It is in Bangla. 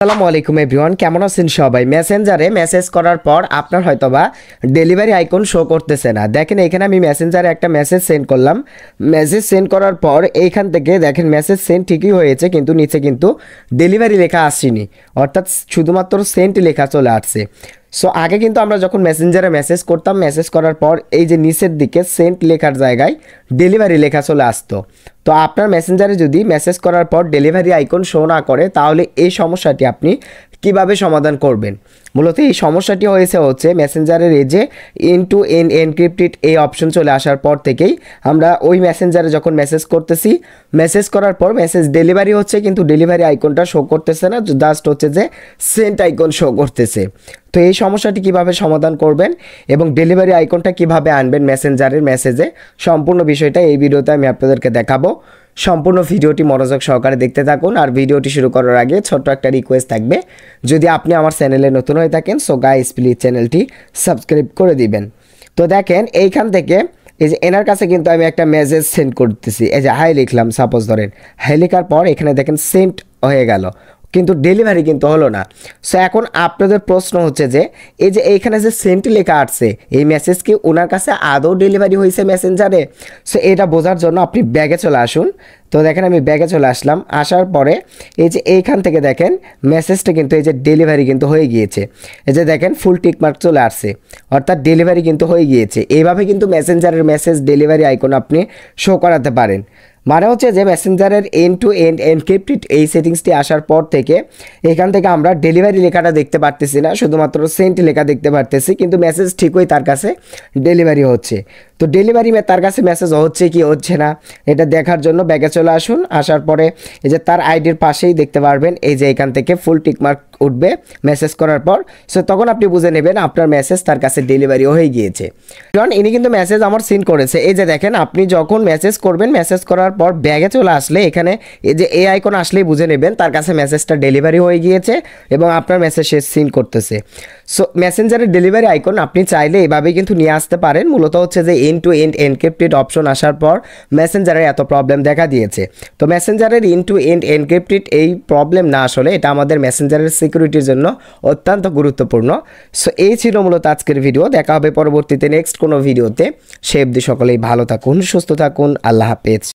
আসসালামু আলাইকুম এভরিওয়ান কেমন আছেন সবাই মেসেঞ্জারে মেসেজ করার পর আপনার হয়তোবা ডেলিভারি আইকন শো করতেছে না দেখেন এখানে আমি মেসেঞ্জারে একটা মেসেজ সেন্ড করলাম মেসেজ সেন্ড করার পর এইখান থেকে দেখেন মেসেজ সেন্ড ঠিকই হয়েছে কিন্তু নিচে কিন্তু ডেলিভারি লেখা আসেনি অর্থাৎ শুধুমাত্র সেন্ট লেখা চলে আসছে সো আগে কিন্তু আমরা যখন মেসেঞ্জারে মেসেজ করতাম মেসেজ করার পর এই যে নিচের দিকে সেন্ট লেখার জায়গায় ডেলিভারি লেখা চলে আসতো তো আপনার মেসেঞ্জারে যদি মেসেজ করার পর ডেলিভারি আইকন শো না করে তাহলে এই সমস্যাটি আপনি কিভাবে সমাধান করবেন মূলত এই সমস্যাটি হয়েছে হচ্ছে মেসেঞ্জারের এই যে এন টু এন এনক্রিপ্টেড এই অপশন চলে আসার পর থেকেই আমরা ওই মেসেঞ্জারে যখন মেসেজ করতেছি মেসেজ করার পর মেসেজ ডেলিভারি হচ্ছে কিন্তু ডেলিভারি আইকনটা শো করতেছে না জাস্ট হচ্ছে যে সেন্ট আইকন শো করতেছে তো এই সমস্যাটি কিভাবে সমাধান করবেন এবং ডেলিভারি আইকনটা কিভাবে আনবেন মেসেঞ্জারের মেসেজে সম্পূর্ণ বিষয়টা এই ভিডিওতে আমি আপনাদেরকে দেখাবো সম্পূর্ণ ভিডিওটি মনোযোগ সহকারে দেখতে থাকুন আর ভিডিওটি শুরু করার আগে ছোট্ট একটা রিকোয়েস্ট থাকবে যদি আপনি আমার চ্যানেলে নতুন হয়ে থাকেন সো গাইস প্লিজ চ্যানেলটি সাবস্ক্রাইব করে দিবেন তো দেখেন এইখান থেকে এই যে এনার কাছে কিন্তু আমি একটা মেসেজ সেন্ড করতেছি এই যে হাই লিখলাম সাপোজ ধরেন হাই লেখার পর এখানে দেখেন সেন্ট হয়ে গেল কিন্তু ডেলিভারি কিন্তু হলো না সো এখন আপনাদের প্রশ্ন হচ্ছে যে এই যে এইখানে যে সেন্ট লেখা আসছে এই মেসেজ কি ওনার কাছে আদৌ ডেলিভারি হয়েছে মেসেঞ্জারে সো এটা বোঝার জন্য আপনি ব্যাগে চলে আসুন তো দেখেন আমি ব্যাগে চলে আসলাম আসার পরে এই যে এইখান থেকে দেখেন মেসেজটা কিন্তু এই যে ডেলিভারি কিন্তু হয়ে গিয়েছে এই যে দেখেন ফুল টিকমার্ক চলে আসছে অর্থাৎ ডেলিভারি কিন্তু হয়ে গিয়েছে এইভাবে কিন্তু মেসেঞ্জারের মেসেজ ডেলিভারি আইকন আপনি শো করাতে পারেন মানে হচ্ছে যে মেসেঞ্জারের এন্ড টু এন্ড এনক্রিপ্টেড এই সেটিংসটি আসার পর থেকে এখান থেকে আমরা ডেলিভারি লেখাটা দেখতে পারতেছি না শুধুমাত্র সেন্ট লেখা দেখতে পারতেছি কিন্তু মেসেজ ঠিকই তার কাছে ডেলিভারি হচ্ছে তো ডেলিভারি তার কাছে মেসেজ হচ্ছে কি হচ্ছে না এটা দেখার জন্য ব্যাগে চলে আসুন আসার পরে এই যে তার আইডির পাশেই দেখতে পারবেন এই যে এখান থেকে ফুল টিকমার্ক উঠবে মেসেজ করার পর সো তখন আপনি বুঝে নেবেন আপনার মেসেজ তার কাছে ডেলিভারি হয়ে গিয়েছে কারণ ইনি কিন্তু মেসেজ আমার সিন করেছে এই যে দেখেন আপনি যখন মেসেজ করবেন মেসেজ করার পর ব্যাগে চলে আসলে এখানে এই যে এ আইকন আসলেই বুঝে নেবেন তার কাছে মেসেজটা ডেলিভারি হয়ে গিয়েছে এবং আপনার মেসেজ সে সিন করতেছে সো মেসেঞ্জারের ডেলিভারি আইকন আপনি চাইলে এভাবেই কিন্তু নিয়ে আসতে পারেন মূলত হচ্ছে যে end to end encrypted option আসার পর মেসেঞ্জারের এত প্রবলেম দেখা দিয়েছে তো মেসেঞ্জারের ইন টু এন্ড এনক্রিপ্টেড এই প্রবলেম না আসলে এটা আমাদের মেসেঞ্জারের সিকিউরিটির জন্য অত্যন্ত গুরুত্বপূর্ণ সো এই ছিল মূলত আজকের ভিডিও দেখা হবে পরবর্তীতে নেক্সট কোনো ভিডিওতে সে অবধি সকলেই ভালো থাকুন সুস্থ থাকুন আল্লাহ হাফেজ